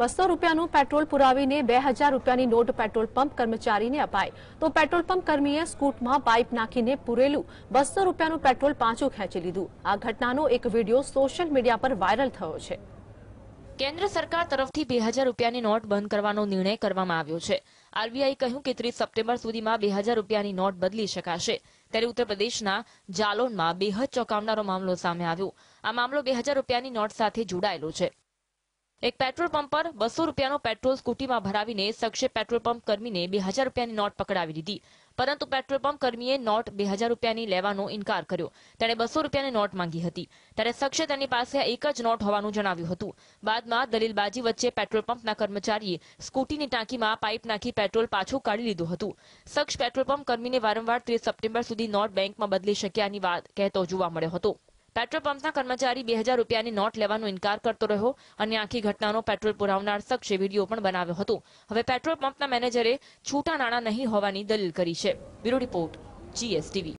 બસો રૂપિયાનું પેટ્રોલ પુરાવીને બે હજાર રૂપિયાની નોટ પેટ્રોલ પંપ કર્મચારીને અપાય તો પેટ્રોલ પંપ કર્મીએ સ્કૂટમાં પાઇપ નાખીને પૂરેલું બસો રૂપિયાનું પેટ્રોલ પાછું ખેંચી લીધું આ ઘટનાનો એક વિડીયો સોશિયલ મીડિયા પર વાયરલ થયો છે કેન્દ્ર સરકાર તરફથી બે હજાર રૂપિયાની નોટ બંધ કરવાનો નિર્ણય કરવામાં આવ્યો છે આરબીઆઈ કહ્યું કે ત્રીસ સપ્ટેમ્બર સુધીમાં બે હજાર રૂપિયાની નોટ બદલી શકાશે ત્યારે ઉત્તર પ્રદેશના જાલોનમાં બેહદ ચોંકાવનારો મામલો સામે આવ્યો આ મામલો બે હજાર રૂપિયાની નોટ સાથે જોડાયેલો છે એક પેટ્રોલ પંપ પર બસો રૂપિયાનો પેટ્રોલ સ્કૂટીમાં ભરાવીને શખ્સે પેટ્રોલ પંપ કર્મીને બે હજાર રૂપિયાની નોટ પકડાવી દીધી પરંતુ પેટ્રોલ પંપ કર્મીએ નોટ બે હજાર રૂપિયાની લેવાનો ઇનકાર કર્યો તેણે બસો રૂપિયાની નોટ માંગી હતી ત્યારે શખ્સે તેની પાસે એક જ નોટ હોવાનું જણાવ્યું હતું બાદમાં દલીલબાજી વચ્ચે પેટ્રોલ પંપના કર્મચારીએ સ્કૂટીની ટાંકીમાં પાઇપ નાખી પેટ્રોલ પાછું કાઢી લીધું હતું સક્ષ પેટ્રોલ પંપ કર્મીને વારંવાર ત્રીસ સપ્ટેમ્બર સુધી નોટ બેંકમાં બદલી શક્યાની વાત કહેતો જોવા મળ્યો હતો પેટ્રોલ પંપના કર્મચારી બે હજાર રૂપિયાની નોટ લેવાનો ઇનકાર કરતો રહ્યો અને આખી ઘટનાનો પેટ્રોલ પુરાવનાર શખ્સે વિડીયો પણ બનાવ્યો હતો હવે પેટ્રોલ પંપના મેનેજરે છૂટા નાણાં નહીં હોવાની દલીલ કરી છે બ્યુરો રિપોર્ટ જીએસટીવી